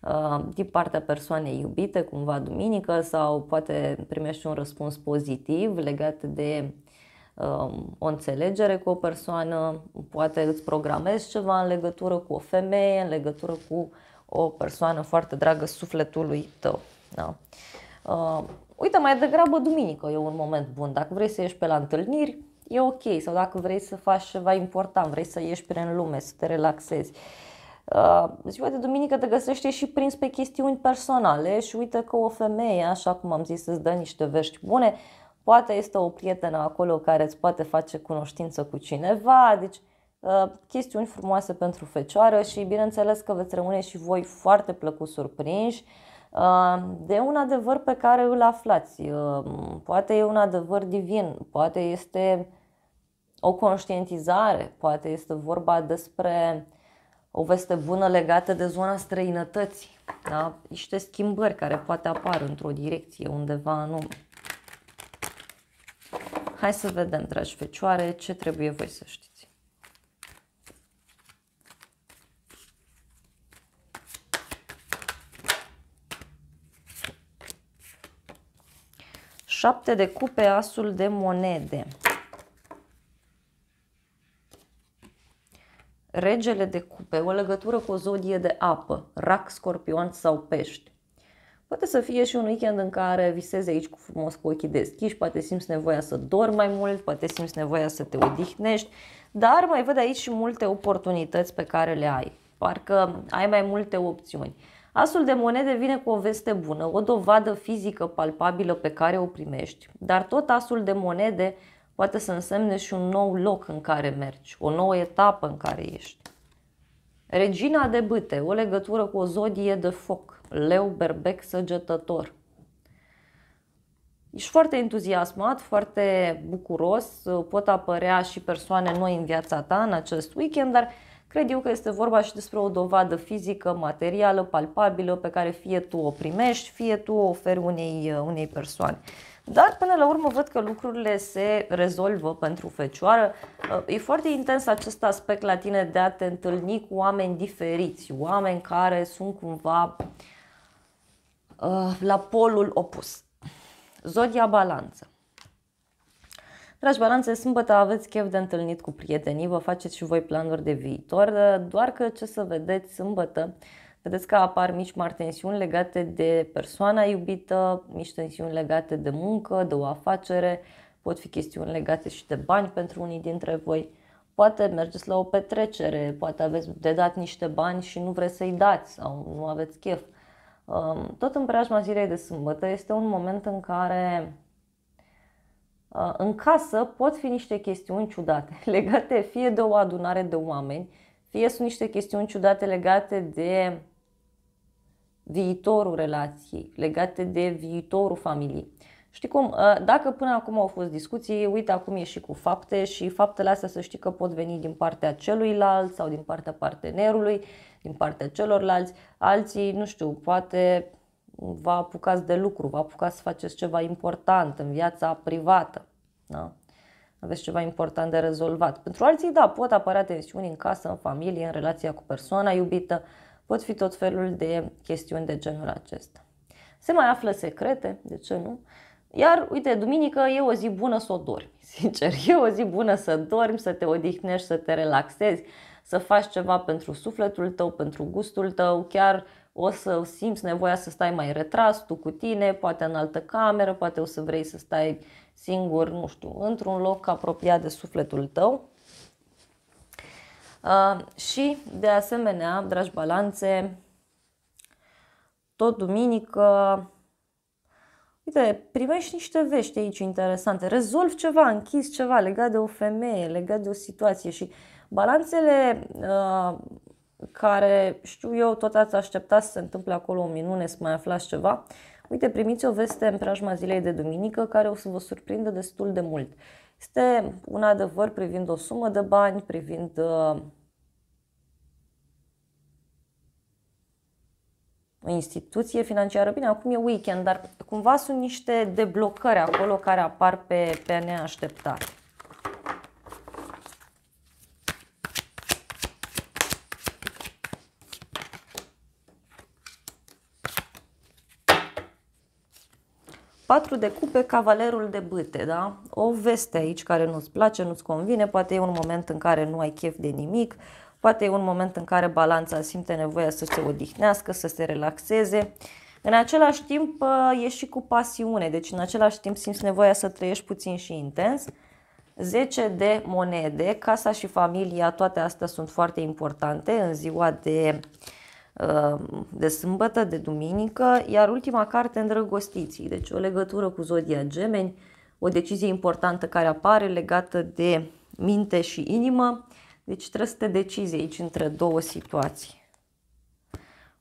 uh, din partea persoanei iubite, cumva duminică, sau poate primești un răspuns pozitiv legat de um, o înțelegere cu o persoană, poate îți programezi ceva în legătură cu o femeie, în legătură cu o persoană foarte dragă sufletului tău. Da. Uh, uite, mai degrabă duminică e un moment bun. Dacă vrei să ieși pe la întâlniri, e ok. Sau dacă vrei să faci ceva important, vrei să ieși prin lume, să te relaxezi. Uh, ziua de duminică te găsește și prins pe chestiuni personale și uite că o femeie, așa cum am zis, îți dă niște vești bune, poate este o prietenă acolo care îți poate face cunoștință cu cineva, deci uh, chestiuni frumoase pentru fecioară și bineînțeles că veți rămâne și voi foarte plăcut surprinși de un adevăr pe care îl aflați. Poate e un adevăr divin, poate este o conștientizare, poate este vorba despre o veste bună legată de zona străinătății, da? niște schimbări care poate apar într-o direcție undeva anume. Hai să vedem, dragi fecioare, ce trebuie voi să știți. Șapte de cupe, asul de monede. Regele de cupe, o legătură cu o zodie de apă, rac, scorpion sau pești. Poate să fie și un weekend în care visezi aici cu frumos cu ochii deschiși, poate simți nevoia să dormi mai mult, poate simți nevoia să te odihnești, dar mai văd aici și multe oportunități pe care le ai. Parcă ai mai multe opțiuni. Astfel de monede vine cu o veste bună, o dovadă fizică palpabilă pe care o primești, dar tot astfel de monede poate să însemne și un nou loc în care mergi, o nouă etapă în care ești. Regina de bâte, o legătură cu o zodie de foc, leu berbec săgetător. Ești foarte entuziasmat, foarte bucuros, pot apărea și persoane noi în viața ta în acest weekend, dar Cred eu că este vorba și despre o dovadă fizică, materială, palpabilă, pe care fie tu o primești, fie tu o oferi unei, uh, unei persoane. Dar până la urmă văd că lucrurile se rezolvă pentru fecioară. Uh, e foarte intens acest aspect la tine de a te întâlni cu oameni diferiți, oameni care sunt cumva uh, la polul opus. Zodia balanță. Dragi balanțe, sâmbătă aveți chef de întâlnit cu prietenii, vă faceți și voi planuri de viitor, doar că ce să vedeți sâmbătă, vedeți că apar mici mari tensiuni legate de persoana iubită, mici tensiuni legate de muncă, de o afacere, pot fi chestiuni legate și de bani pentru unii dintre voi. Poate mergeți la o petrecere, poate aveți de dat niște bani și nu vreți să-i dați sau nu aveți chef. Tot în preajma zilei de sâmbătă este un moment în care Uh, în casă pot fi niște chestiuni ciudate, legate fie de o adunare de oameni, fie sunt niște chestiuni ciudate legate de viitorul relației, legate de viitorul familiei. Știi cum, uh, dacă până acum au fost discuții, uite acum e și cu fapte și faptele astea să știi că pot veni din partea celuilalt sau din partea partenerului, din partea celorlalți, alții, nu știu, poate vă apucați de lucru, vă apucați să faceți ceva important în viața privată. Da? Aveți ceva important de rezolvat. Pentru alții, da, pot apărea tensiuni în casă, în familie, în relația cu persoana iubită, pot fi tot felul de chestiuni de genul acesta. Se mai află secrete, de ce nu? Iar, uite, duminică e o zi bună să o dormi, sincer. E o zi bună să dormi, să te odihnești, să te relaxezi, să faci ceva pentru sufletul tău, pentru gustul tău, chiar o să simți nevoia să stai mai retras, tu cu tine, poate în altă cameră, poate o să vrei să stai singur, nu știu, într-un loc apropiat de sufletul tău. Uh, și, de asemenea, dragi balanțe, tot duminică, uite, primești niște vești aici interesante, rezolvi ceva, închizi ceva legat de o femeie, legat de o situație și balanțele uh, care știu eu, tot ați așteptat să se întâmple acolo o minune, să mai aflați ceva. Uite, primiți o veste în preajma zilei de duminică care o să vă surprindă destul de mult. Este un adevăr privind o sumă de bani, privind uh, o instituție financiară. Bine, acum e weekend, dar cumva sunt niște deblocări acolo care apar pe, pe neașteptate. Patru de cupe, cavalerul de bâte, da? O veste aici care nu-ți place, nu-ți convine, poate e un moment în care nu ai chef de nimic, poate e un moment în care balanța simte nevoia să se odihnească, să se relaxeze. În același timp uh, e și cu pasiune, deci în același timp simți nevoia să trăiești puțin și intens. 10 de monede, casa și familia, toate astea sunt foarte importante în ziua de Uh, de sâmbătă, de duminică, iar ultima carte Îndrăgostiții, deci o legătură cu Zodia Gemeni, o decizie importantă care apare legată de minte și inimă, deci trebuie să te decizi aici între două situații.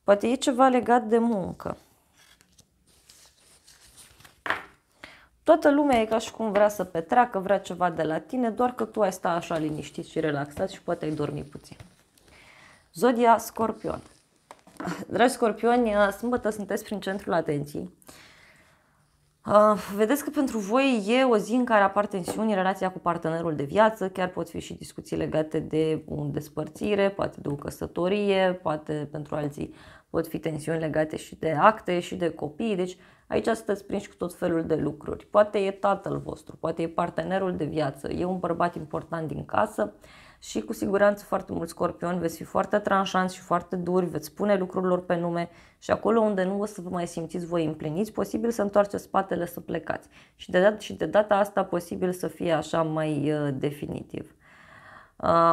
Poate e ceva legat de muncă. Toată lumea e ca și cum vrea să petreacă, vrea ceva de la tine, doar că tu ai sta așa liniștit și relaxat și poate ai dormi puțin. Zodia Scorpion. Dragi scorpioni, sâmbătă sunteți prin centrul atenției. Ah, vedeți că pentru voi e o zi în care apar tensiuni în relația cu partenerul de viață, chiar pot fi și discuții legate de o despărțire, poate de o căsătorie, poate pentru alții pot fi tensiuni legate și de acte și de copii, deci aici sunteți prinși cu tot felul de lucruri. Poate e tatăl vostru, poate e partenerul de viață, e un bărbat important din casă, și cu siguranță foarte mulți scorpioni veți fi foarte tranșanți și foarte duri, veți spune lucrurilor pe nume și acolo unde nu o să vă mai simțiți voi împliniți, posibil să întoarceți spatele să plecați. Și de, data, și de data asta posibil să fie așa mai uh, definitiv.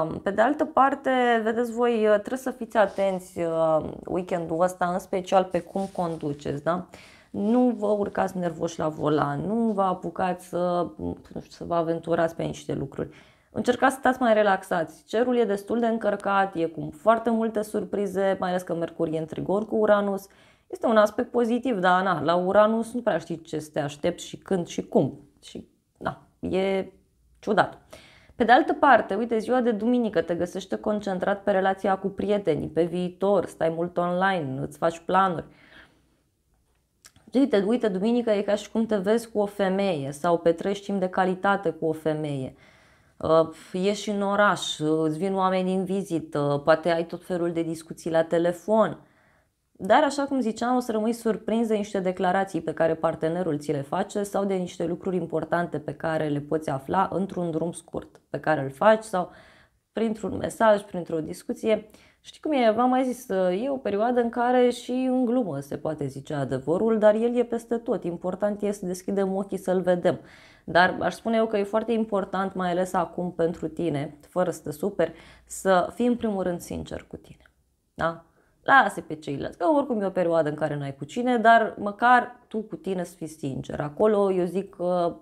Um, pe de altă parte, vedeți voi, uh, trebuie să fiți atenți uh, weekendul ăsta, în special pe cum conduceți, da? Nu vă urcați nervoși la volan, nu vă apucați să, nu știu, să vă aventurați pe niște lucruri. Încercați să stați mai relaxați. Cerul e destul de încărcat, e cu foarte multe surprize, mai ales că Mercur e în trigon cu Uranus. Este un aspect pozitiv, dar na, la Uranus nu prea știi ce să te aștepți și când și cum. Și na, e ciudat. Pe de altă parte, uite, ziua de duminică te găsește concentrat pe relația cu prietenii, pe viitor, stai mult online, îți faci planuri. Uite, uite, duminică e ca și cum te vezi cu o femeie sau petrești timp de calitate cu o femeie. Uh, ieși în oraș, uh, îți vin oameni în vizită, poate ai tot felul de discuții la telefon. Dar, așa cum ziceam, o să rămâi surprins de niște declarații pe care partenerul ți le face sau de niște lucruri importante pe care le poți afla într-un drum scurt pe care îl faci sau printr-un mesaj, printr-o discuție. Știi cum e? V-am mai zis, uh, e o perioadă în care și în glumă se poate zice adevărul, dar el e peste tot. Important e să deschidem ochii să-l vedem. Dar aș spune eu că e foarte important, mai ales acum pentru tine, fără să te super, să fii în primul rând sincer cu tine. Da? Lasă pe ceilalți, că oricum e o perioadă în care n-ai cu cine, dar măcar tu cu tine să fii sincer. Acolo eu zic că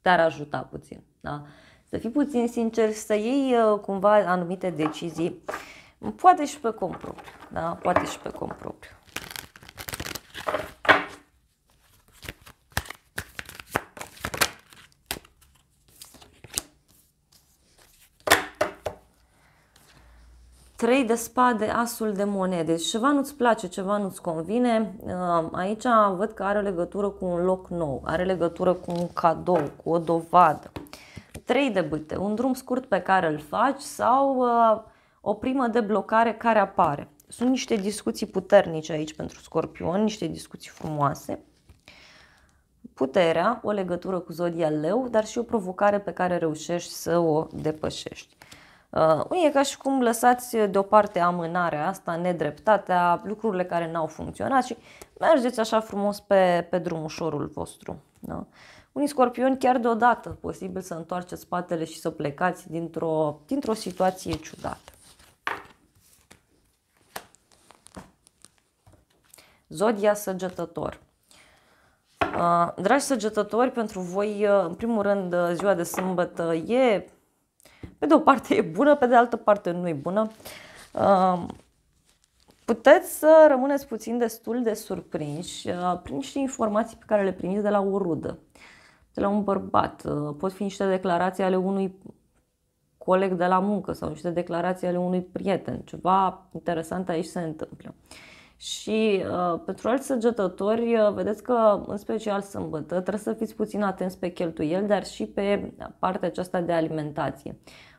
te-ar ajuta puțin. Da? Să fii puțin sincer, să iei ă, cumva anumite decizii, poate și pe cont propriu. Da? Poate și pe cont propriu. Trei de spade, asul de monede. ceva nu-ți place, ceva nu-ți convine. Uh, aici văd că are legătură cu un loc nou, are legătură cu un cadou, cu o dovadă. Trei de bâte, un drum scurt pe care îl faci sau uh, o primă de blocare care apare. Sunt niște discuții puternice aici pentru scorpion, niște discuții frumoase. Puterea, o legătură cu zodia leu, dar și o provocare pe care reușești să o depășești. Uh, e ca și cum lăsați deoparte amânarea asta, nedreptatea, lucrurile care n-au funcționat și mergeți așa frumos pe, pe drumușorul vostru. Da? Unii scorpioni chiar deodată posibil să întoarceți spatele și să plecați dintr-o, dintr-o situație ciudată. Zodia săgetător. Uh, dragi săgetători, pentru voi, uh, în primul rând, uh, ziua de sâmbătă e pe de o parte e bună, pe de altă parte nu e bună. Puteți să rămâneți puțin destul de surprinși uh, prin niște informații pe care le primiți de la o rudă, de la un bărbat. Uh, pot fi niște declarații ale unui coleg de la muncă sau niște declarații ale unui prieten. Ceva interesant aici se întâmplă. Și uh, pentru alți săgetători, uh, vedeți că, în special sâmbătă, trebuie să fiți puțin atenți pe cheltuieli, dar și pe partea aceasta de alimentație.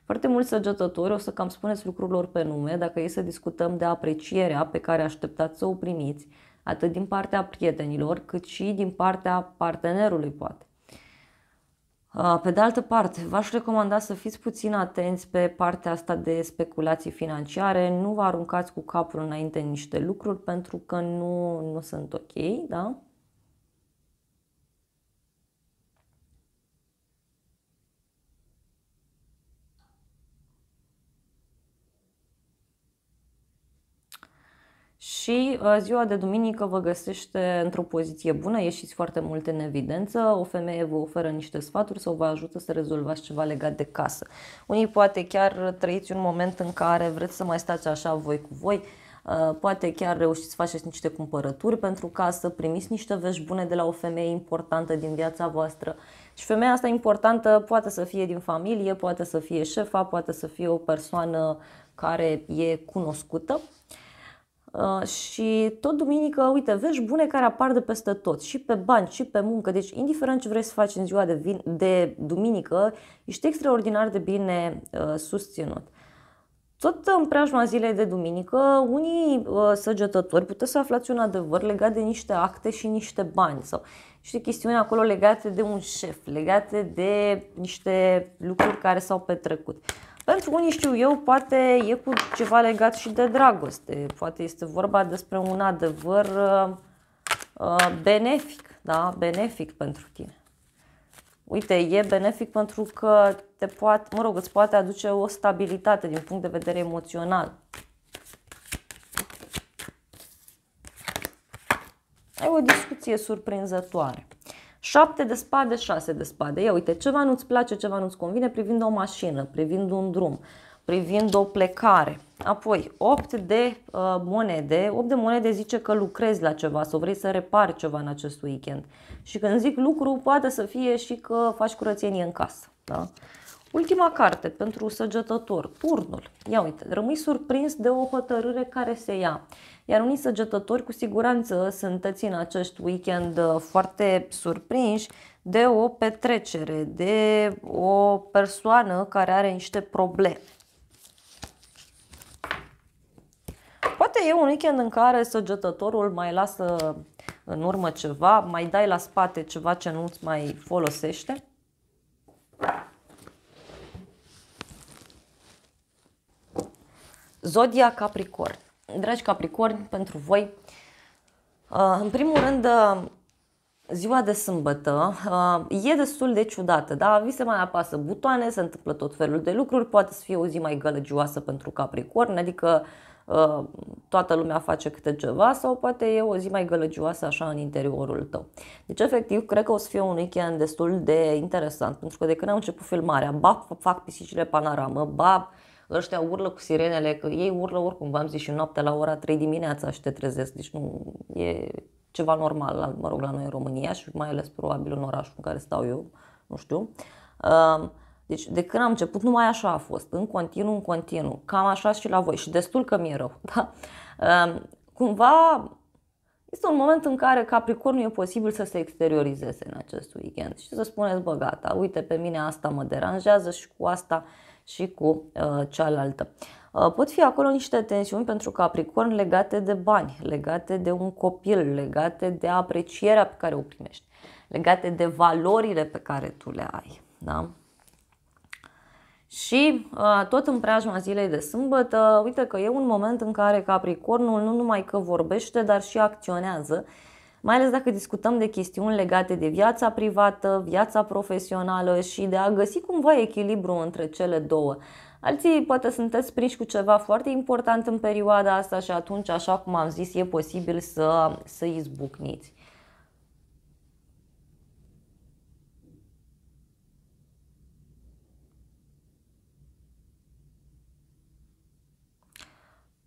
Foarte mulți săgetători o să cam spuneți lucrurilor pe nume dacă e să discutăm de aprecierea pe care așteptați să o primiți, atât din partea prietenilor, cât și din partea partenerului, poate. Pe de altă parte, v-aș recomanda să fiți puțin atenți pe partea asta de speculații financiare, nu vă aruncați cu capul înainte niște lucruri pentru că nu, nu sunt ok, da? și uh, ziua de duminică vă găsește într-o poziție bună, ieșiți foarte mult în evidență, o femeie vă oferă niște sfaturi sau vă ajută să rezolvați ceva legat de casă. Unii poate chiar trăiți un moment în care vreți să mai stați așa voi cu voi, uh, poate chiar reușiți să faceți niște cumpărături pentru casă, primiți niște vești bune de la o femeie importantă din viața voastră. Și femeia asta importantă poate să fie din familie, poate să fie șefa, poate să fie o persoană care e cunoscută Uh, și tot duminică, uite, vezi bune care apar de peste tot, și pe bani, și pe muncă. Deci, indiferent ce vrei să faci în ziua de, vin- de duminică, ești extraordinar de bine uh, susținut. Tot în preajma zilei de duminică, unii uh, săgetători puteți să aflați un adevăr legat de niște acte și niște bani sau niște chestiuni acolo legate de un șef, legate de niște lucruri care s-au petrecut. Pentru unii știu eu, poate e cu ceva legat și de dragoste, poate este vorba despre un adevăr uh, uh, benefic, da? benefic pentru tine. Uite, e benefic pentru că te poate, mă rog, îți poate aduce o stabilitate din punct de vedere emoțional. Ai o discuție surprinzătoare. 7 de spade, 6 de spade. Ia uite, ceva nu-ți place, ceva nu-ți convine privind o mașină, privind un drum, privind o plecare. Apoi, 8 de uh, monede. 8 de monede zice că lucrezi la ceva sau vrei să repari ceva în acest weekend. Și când zic lucru, poate să fie și că faci curățenie în casă. Da? Ultima carte pentru săgetător, turnul. Ia uite, rămâi surprins de o hotărâre care se ia. Iar unii săgetători cu siguranță sunteți în acest weekend uh, foarte surprinși de o petrecere, de o persoană care are niște probleme. Poate e un weekend în care săgetătorul mai lasă în urmă ceva, mai dai la spate ceva ce nu-ți mai folosește. Zodia Capricorn Dragi Capricorni, pentru voi, uh, în primul rând, uh, ziua de sâmbătă uh, e destul de ciudată, da? Vi se mai apasă butoane, se întâmplă tot felul de lucruri, poate să fie o zi mai gălăgioasă pentru Capricorn, adică toată lumea face câte ceva sau poate e o zi mai gălăgioasă așa în interiorul tău. Deci efectiv cred că o să fie un weekend destul de interesant pentru că de când am început filmarea, ba fac pisicile panoramă, ba ăștia urlă cu sirenele, că ei urlă oricum, v-am zis, și noaptea la ora 3 dimineața și te trezesc, deci nu e ceva normal, la, mă rog, la noi în România și mai ales probabil în orașul în care stau eu, nu știu. Deci de când am început numai așa a fost, în continuu, în continuu, cam așa și la voi și destul că mi-e rău, da? Cumva este un moment în care Capricornul e posibil să se exteriorizeze în acest weekend și să spuneți, bă, gata, uite, pe mine asta mă deranjează și cu asta uh, și cu uh, cealaltă. Uh, pot fi acolo niște tensiuni pentru Capricorn legate de bani, legate de un copil, legate de aprecierea pe care o primești, legate de valorile pe care tu le ai. Da? Și uh, tot în preajma zilei de sâmbătă, uite că e un moment în care Capricornul nu numai că vorbește, dar și acționează mai ales dacă discutăm de chestiuni legate de viața privată, viața profesională și de a găsi cumva echilibru între cele două. Alții poate sunteți prinși cu ceva foarte important în perioada asta și atunci, așa cum am zis, e posibil să, să izbucniți.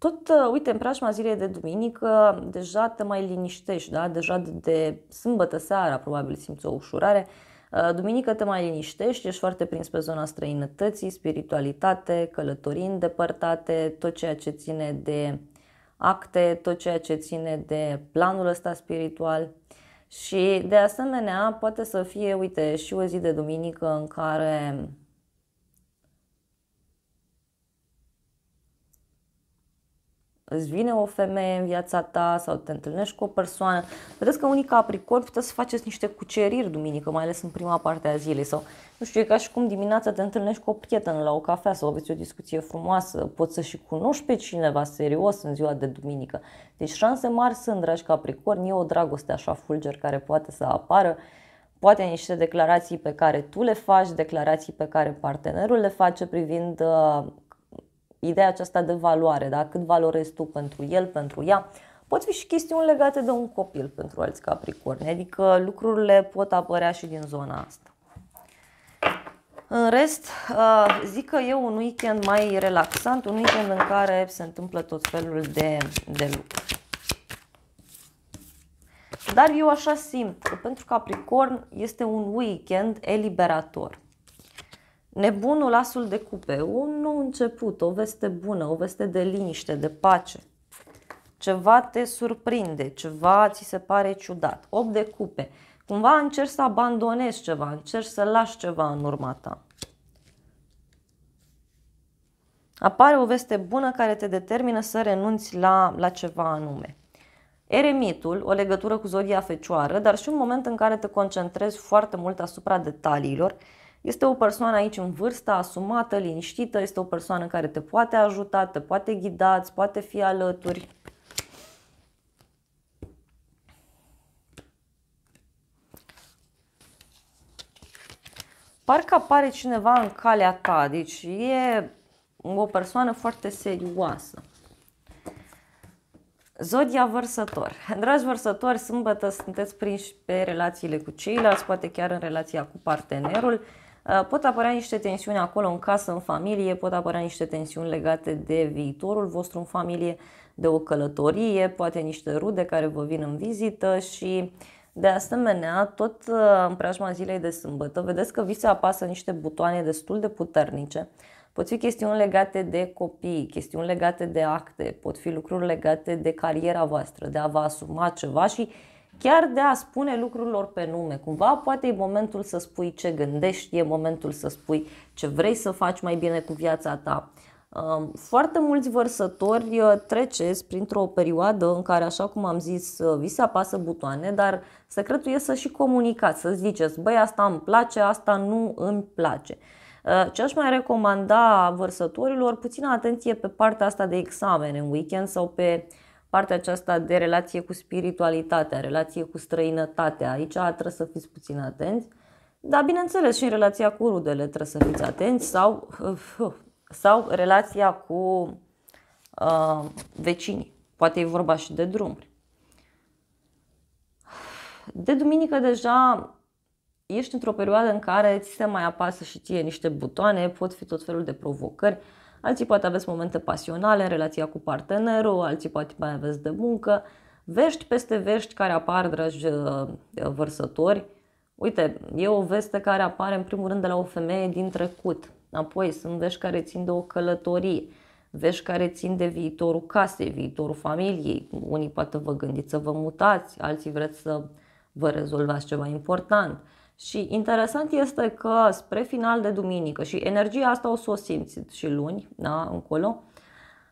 Tot, uh, uite, în preajma zilei de duminică, deja te mai liniștești, da? deja de, de sâmbătă seara probabil simți o ușurare. Uh, duminică te mai liniștești, ești foarte prins pe zona străinătății, spiritualitate, călătorii îndepărtate, tot ceea ce ține de acte, tot ceea ce ține de planul ăsta spiritual. Și de asemenea poate să fie, uite, și o zi de duminică în care îți vine o femeie în viața ta sau te întâlnești cu o persoană. Vedeți că unii capricorni puteți să faceți niște cuceriri duminică, mai ales în prima parte a zilei sau nu știu, e ca și cum dimineața te întâlnești cu o prietenă la o cafea sau aveți o discuție frumoasă, poți să și cunoști pe cineva serios în ziua de duminică. Deci șanse mari sunt, dragi capricorni, e o dragoste așa fulger care poate să apară poate niște declarații pe care tu le faci, declarații pe care partenerul le face privind uh, ideea aceasta de valoare, da? cât valorezi tu pentru el, pentru ea. Pot fi și chestiuni legate de un copil pentru alți capricorni, adică lucrurile pot apărea și din zona asta. În rest, zic că e un weekend mai relaxant, un weekend în care se întâmplă tot felul de, de lucruri. Dar eu așa simt că pentru Capricorn este un weekend eliberator. Nebunul asul de cupe, un nou început, o veste bună, o veste de liniște, de pace. Ceva te surprinde, ceva ți se pare ciudat. 8 de cupe. Cumva încerci să abandonezi ceva, încerci să lași ceva în urma ta. Apare o veste bună care te determină să renunți la, la ceva anume. Eremitul, o legătură cu zodia fecioară, dar și un moment în care te concentrezi foarte mult asupra detaliilor este o persoană aici în vârstă, asumată, liniștită, este o persoană care te poate ajuta, te poate ghida, îți poate fi alături. Parcă apare cineva în calea ta, deci e o persoană foarte serioasă. Zodia vărsător. Dragi vărsători, sâmbătă sunteți prinși pe relațiile cu ceilalți, poate chiar în relația cu partenerul. Uh, pot apărea niște tensiuni acolo în casă, în familie, pot apărea niște tensiuni legate de viitorul vostru în familie, de o călătorie, poate niște rude care vă vin în vizită și de asemenea, tot uh, în preajma zilei de sâmbătă, vedeți că vi se apasă niște butoane destul de puternice. Pot fi chestiuni legate de copii, chestiuni legate de acte, pot fi lucruri legate de cariera voastră, de a vă asuma ceva și chiar de a spune lucrurilor pe nume. Cumva poate e momentul să spui ce gândești, e momentul să spui ce vrei să faci mai bine cu viața ta. Foarte mulți vărsători uh, treceți printr-o perioadă în care, așa cum am zis, uh, vi se apasă butoane, dar secretul e să și comunicați, să ziceți, băi, asta îmi place, asta nu îmi place. Uh, ce aș mai recomanda vărsătorilor, puțină atenție pe partea asta de examen în weekend sau pe uh, partea aceasta de relație cu spiritualitatea, relație cu străinătatea. Aici trebuie să fiți puțin atenți. Dar, bineînțeles, și în relația cu rudele trebuie să fiți atenți sau, uh, uh, sau relația cu uh, vecinii. Poate e vorba și de drumuri. De duminică deja ești într-o perioadă în care ți se mai apasă și ție niște butoane, pot fi tot felul de provocări. Uh, alții poate aveți momente pasionale în relația cu partenerul, alții poate mai aveți de muncă, vești peste vești care apar, dragi uh, vărsători. Uite, e o veste care apare în primul rând de la o femeie din trecut, apoi sunt vești care țin de o călătorie, vești care țin de viitorul casei, viitorul familiei. Unii poate vă gândiți să vă mutați, alții vreți să vă rezolvați ceva important și interesant este că spre final de duminică, și energia asta o să o simți și luni, da, încolo,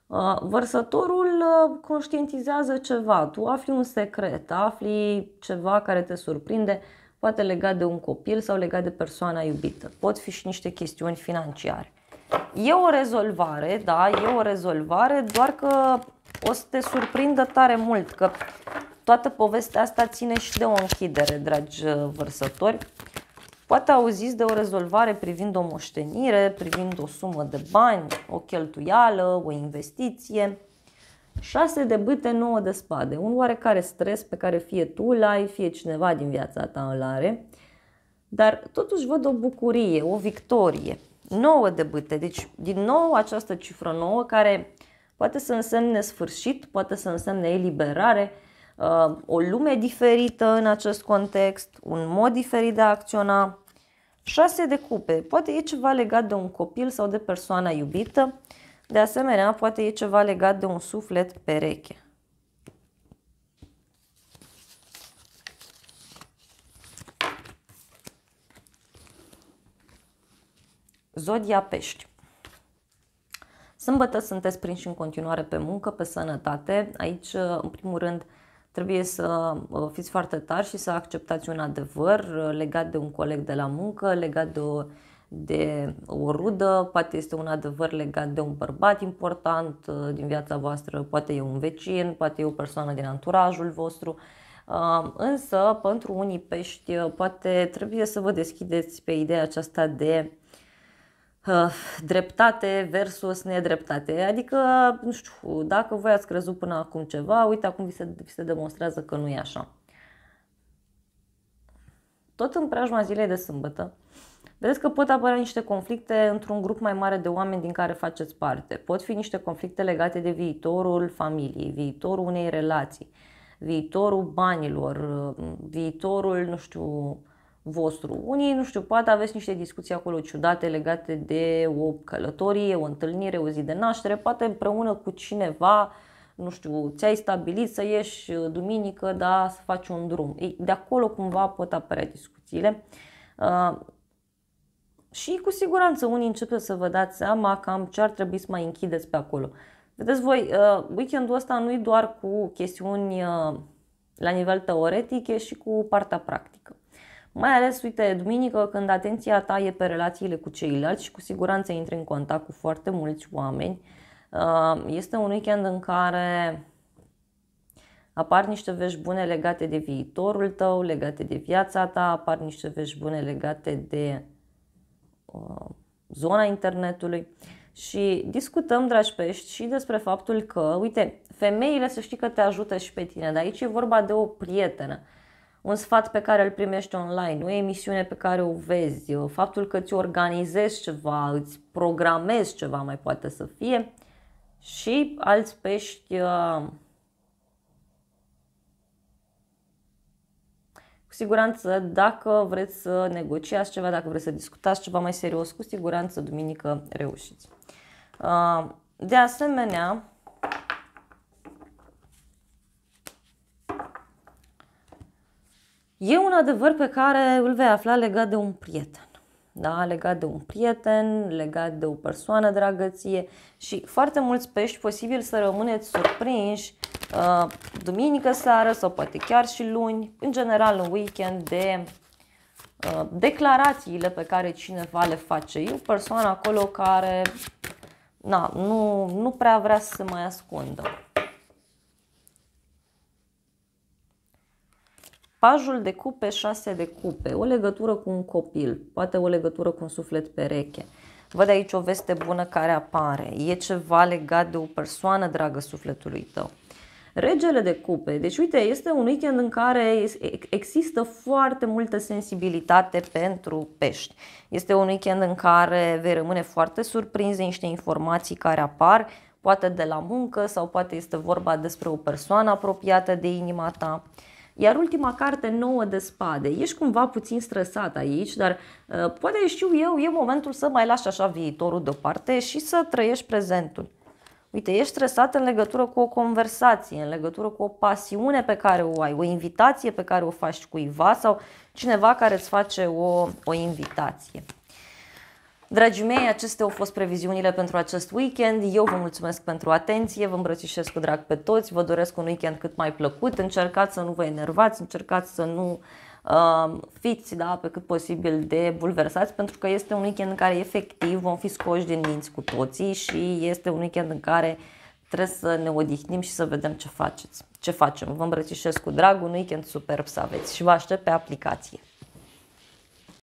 uh, vărsătorul uh, conștientizează ceva, tu afli un secret, afli ceva care te surprinde, poate legat de un copil sau legat de persoana iubită. Pot fi și niște chestiuni financiare. E o rezolvare, da, e o rezolvare, doar că o să te surprindă tare mult, că Toată povestea asta ține și de o închidere, dragi uh, vărsători. Poate auziți de o rezolvare privind o moștenire, privind o sumă de bani, o cheltuială, o investiție. 6 de bâte, 9 de spade. Un oarecare stres pe care fie tu îl ai, fie cineva din viața ta îl are. Dar totuși văd o bucurie, o victorie. 9 de bâte. Deci, din nou, această cifră nouă care poate să însemne sfârșit, poate să însemne eliberare, Uh, o lume diferită în acest context, un mod diferit de a acționa. Șase de cupe. Poate e ceva legat de un copil sau de persoana iubită. De asemenea, poate e ceva legat de un suflet pereche. Zodia Pești. Sâmbătă sunteți prinși în continuare pe muncă, pe sănătate. Aici, uh, în primul rând, Trebuie să uh, fiți foarte tari și să acceptați un adevăr uh, legat de un coleg de la muncă, legat de o, de o rudă, poate este un adevăr legat de un bărbat important uh, din viața voastră, poate e un vecin, poate e o persoană din anturajul vostru. Însă, pentru unii pești, poate trebuie să vă deschideți pe ideea aceasta de dreptate versus nedreptate. Adică, nu știu, dacă voi ați crezut până acum ceva, uite acum vi se, vi se demonstrează că nu e așa. Tot în preajma zilei de sâmbătă, vedeți că pot apărea niște conflicte într-un grup mai mare de oameni din care faceți parte. Pot fi niște conflicte legate de viitorul familiei, viitorul unei relații, viitorul banilor, viitorul, nu știu, vostru. Unii, nu știu, poate aveți niște discuții acolo ciudate legate de o călătorie, o întâlnire, o zi de naștere, poate împreună cu cineva, nu știu, ți-ai stabilit să ieși duminică, da, să faci un drum. Ei, de acolo cumva pot apărea discuțiile. Uh, și cu siguranță unii încep să vă dați seama cam ce ar trebui să mai închideți pe acolo. Vedeți voi, uh, weekendul ăsta nu e doar cu chestiuni uh, la nivel teoretic, e și cu partea practică. Mai ales, uite, duminică, când atenția ta e pe relațiile cu ceilalți și cu siguranță intri în contact cu foarte mulți oameni, uh, este un weekend în care apar niște vești bune legate de viitorul tău, legate de viața ta, apar niște vești bune legate de uh, zona internetului. Și discutăm, dragi pești, și despre faptul că, uite, femeile să știi că te ajută și pe tine, dar aici e vorba de o prietenă un sfat pe care îl primești online, o emisiune pe care o vezi, uh, faptul că îți organizezi ceva, îți programezi ceva mai poate să fie și alți pești uh, Cu siguranță, dacă vreți să negociați ceva, dacă vreți să discutați ceva mai serios, cu siguranță duminică reușiți. Uh, de asemenea, E un adevăr pe care îl vei afla legat de un prieten. Da, legat de un prieten, legat de o persoană dragăție și foarte mulți pești posibil să rămâneți surprinși uh, duminică seară sau poate chiar și luni, în general în weekend de uh, declarațiile pe care cineva le face. E o persoană acolo care na, nu, nu prea vrea să se mai ascundă. Pajul de cupe, șase de cupe, o legătură cu un copil, poate o legătură cu un suflet pereche. Văd aici o veste bună care apare. E ceva legat de o persoană dragă sufletului tău. Regele de cupe. Deci, uite, este un weekend în care există foarte multă sensibilitate pentru pești. Este un weekend în care vei rămâne foarte surprins de niște informații care apar, poate de la muncă sau poate este vorba despre o persoană apropiată de inima ta. Iar ultima carte nouă de spade. Ești cumva puțin stresat aici, dar uh, poate știu eu, e momentul să mai lași așa viitorul deoparte și să trăiești prezentul. Uite, ești stresat în legătură cu o conversație, în legătură cu o pasiune pe care o ai, o invitație pe care o faci cuiva sau cineva care îți face o, o invitație. Dragii mei, acestea au fost previziunile pentru acest weekend. Eu vă mulțumesc pentru atenție, vă îmbrățișez cu drag pe toți, vă doresc un weekend cât mai plăcut, încercați să nu vă enervați, încercați să nu uh, fiți da, pe cât posibil de bulversați, pentru că este un weekend în care efectiv vom fi scoși din minți cu toții și este un weekend în care trebuie să ne odihnim și să vedem ce faceți. Ce facem? Vă îmbrățișez cu drag, un weekend superb să aveți și vă aștept pe aplicație.